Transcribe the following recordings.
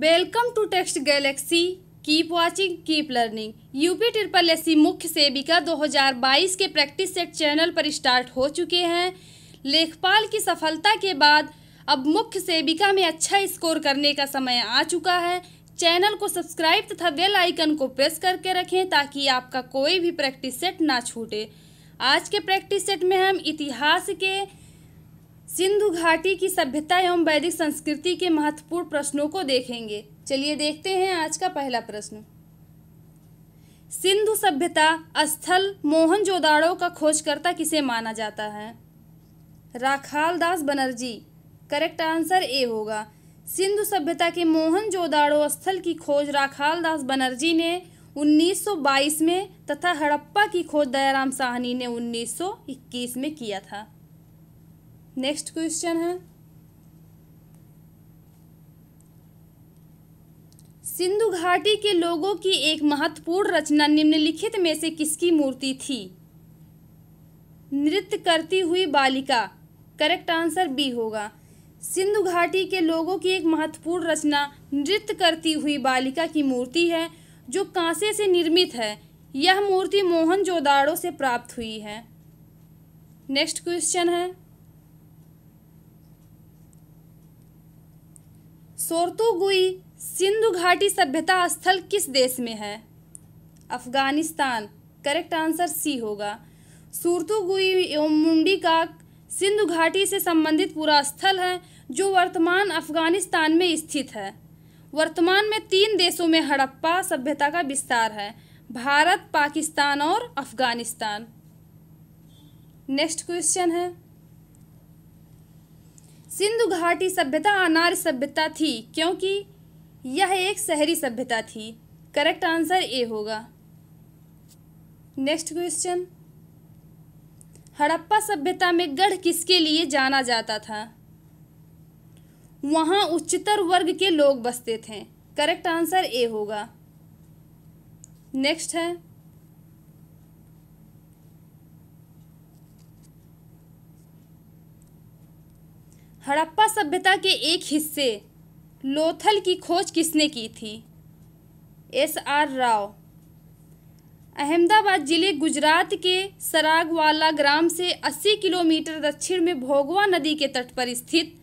welcome to Text Galaxy keep watching keep learning UP triple S मुख्य सेविका 2022 के practice set channel पर start हो चुके हैं लेखपाल की सफलता के बाद अब मुख्य सेविका में अच्छा स्कोर करने का समय आ चुका है चैनल को सब्सक्राइब तथा बेल आइकन को प्रेस करके रखें ताकि आपका कोई भी प्रैक्टिस सेट ना छूटे आज के प्रैक्टिस सेट में हम इतिहास के सिंधु घाटी की सभ्यता एवं वैदिक संस्कृति के महत्वपूर्ण प्रश्नों को देखेंगे चलिए देखते हैं आज का पहला प्रश्न सिंधु सभ्यता स्थल जोदाड़ो का खोजकर्ता किसे माना जाता है Rakhal Das Banerjee correct answer A होगा सिंधु सभ्यता के जोदाड़ो स्थल की खोज राखाल दास बनर्जी ने 1922 में तथा हड़प्पा की खोज दयाराम साहनी ने 1921 में किया था नेक्स्ट क्वेश्चन है सिंधु घाटी के लोगों की एक महत्वपूर्ण रचना निम्नलिखित में से किसकी मूर्ति थी नृत्य करती हुई बालिका करेक्ट आंसर बी होगा सिंधु घाटी के लोगों की एक महत्वपूर्ण रचना नृत्य करती हुई बालिका की मूर्ति है जो कांसे से निर्मित है यह मूर्ति मोहनजोदाड़ो से प्राप्त हुई है नेक्स्ट क्वेश्चन है सोरतोगुई सिंधु घाटी सभ्यता स्थल किस देश में है अफगानिस्तान करेक्ट आंसर सी होगा सूरतुगुई एवं मुंडी का सिंधु घाटी से संबंधित पूरा स्थल है जो वर्तमान अफगानिस्तान में स्थित है वर्तमान में तीन देशों में हड़प्पा सभ्यता का विस्तार है भारत पाकिस्तान और अफगानिस्तान नेक्स्ट क्वेश्चन है सिंधु घाटी सभ्यता अनार सभ्यता थी क्योंकि यह एक शहरी सभ्यता थी करेक्ट आंसर ए होगा नेक्स्ट क्वेश्चन हड़प्पा सभ्यता में गढ़ किसके लिए जाना जाता था वहां उच्चतर वर्ग के लोग बसते थे करेक्ट आंसर ए होगा नेक्स्ट है हड़प्पा सभ्यता के एक हिस्से लोथल की खोज किसने की थी एस आर राव अहमदाबाद जिले गुजरात के सरागवाला ग्राम से 80 किलोमीटर दक्षिण में भोगवा नदी के तट पर स्थित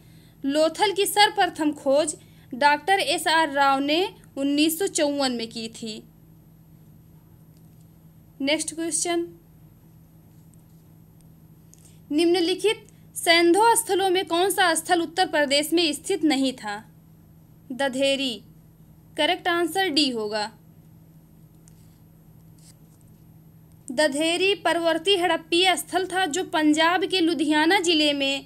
लोथल की सर्वप्रथम खोज डॉक्टर एस आर राव ने उन्नीस में की थी नेक्स्ट क्वेश्चन निम्नलिखित सैंधो स्थलों में कौन सा स्थल उत्तर प्रदेश में स्थित नहीं था दधेरी करेक्ट आंसर डी होगा दधेरी परवर्ती हड़प्पीय स्थल था जो पंजाब के लुधियाना जिले में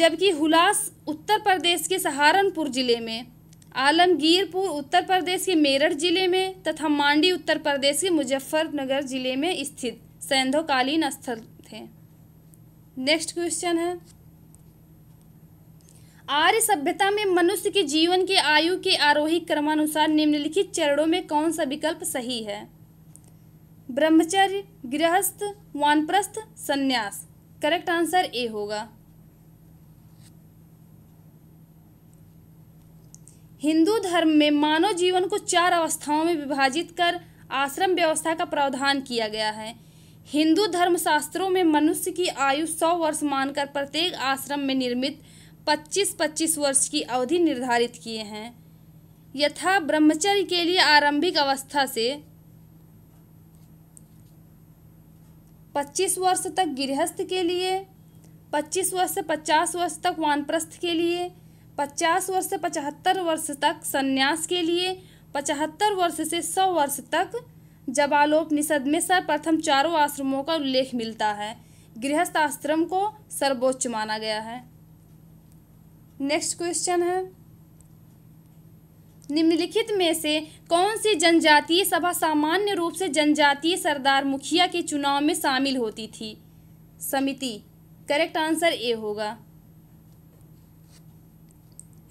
जबकि हुलास उत्तर प्रदेश के सहारनपुर जिले में आलमगीरपुर उत्तर प्रदेश के मेरठ जिले में तथा मांडी उत्तर प्रदेश के मुजफ्फरनगर जिले में स्थित सैंधोकालीन स्थल थे नेक्स्ट क्वेश्चन है आर्य सभ्यता में मनुष्य के जीवन के आयु के आरोही क्रमानुसार निम्नलिखित चरणों में कौन सा विकल्प सही है ब्रह्मचर्य गृहस्थ वानप्रस्थ सन्यास करेक्ट आंसर ए होगा हिंदू धर्म में मानव जीवन को चार अवस्थाओं में विभाजित कर आश्रम व्यवस्था का प्रावधान किया गया है हिंदू धर्मशास्त्रों में मनुष्य की आयु सौ वर्ष मानकर प्रत्येक आश्रम में निर्मित पच्चीस पच्चीस वर्ष की अवधि निर्धारित किए हैं यथा ब्रह्मचर्य के लिए आरंभिक अवस्था से पच्चीस वर्ष तक गृहस्थ के लिए पच्चीस वर्ष से पचास वर्ष तक वानप्रस्थ के लिए पचास वर्ष से पचहत्तर वर्ष तक संन्यास के लिए पचहत्तर वर्ष से सौ वर्ष तक निषद में सर्वप्रथम चारों आश्रमों का उल्लेख मिलता है गृहस्थ आश्रम को सर्वोच्च माना गया है नेक्स्ट क्वेश्चन है निम्नलिखित में से कौन सी जनजातीय सभा सामान्य रूप से जनजातीय सरदार मुखिया के चुनाव में शामिल होती थी समिति करेक्ट आंसर ए होगा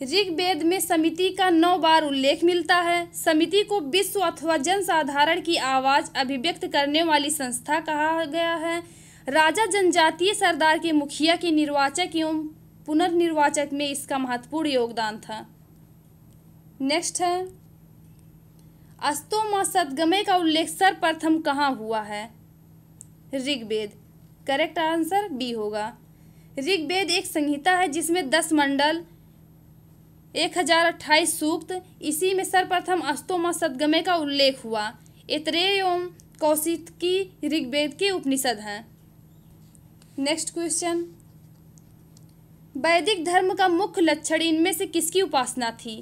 ऋग्वेद में समिति का नौ बार उल्लेख मिलता है समिति को विश्व अथवा जनसाधारण की आवाज़ अभिव्यक्त करने वाली संस्था कहा गया है राजा जनजातीय सरदार के मुखिया के निर्वाचक एवं पुनर्निर्वाचक में इसका महत्वपूर्ण योगदान था नेक्स्ट है अस्तोम सदगमे का उल्लेख सर्वप्रथम कहाँ हुआ है ऋग्वेद करेक्ट आंसर बी होगा ऋग्वेद एक संहिता है जिसमें दस मंडल एक हजार अट्ठाईस सूक्त इसी में सर्वप्रथम अस्तोमा सदगमे का उल्लेख हुआ कौशित की ऋग्वेद के उपनिषद हैं नेक्स्ट क्वेश्चन वैदिक धर्म का मुख्य लक्षण इनमें से किसकी उपासना थी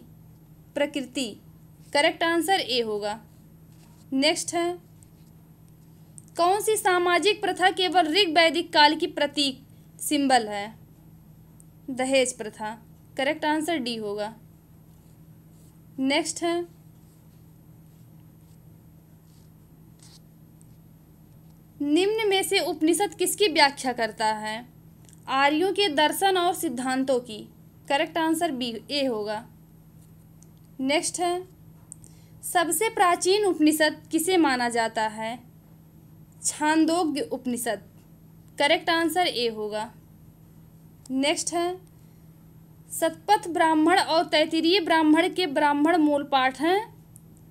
प्रकृति करेक्ट आंसर ए होगा नेक्स्ट है कौन सी सामाजिक प्रथा केवल ऋग वैदिक काल की प्रतीक सिंबल है दहेज प्रथा करेक्ट आंसर डी होगा नेक्स्ट है निम्न में से उपनिषद किसकी व्याख्या करता है आर्यों के दर्शन और सिद्धांतों की करेक्ट आंसर बी ए होगा नेक्स्ट है सबसे प्राचीन उपनिषद किसे माना जाता है Chandogya Upanishad correct answer A होगा नेक्स्ट है सतपथ ब्राह्मण और तैतरीय ब्राह्मण के ब्राह्मण मूल पाठ हैं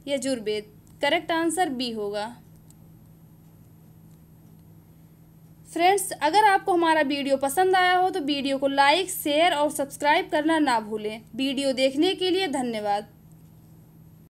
यजुर्वेद करेक्ट आंसर बी होगा फ्रेंड्स अगर आपको हमारा वीडियो पसंद आया हो तो वीडियो को लाइक शेयर और सब्सक्राइब करना ना भूलें वीडियो देखने के लिए धन्यवाद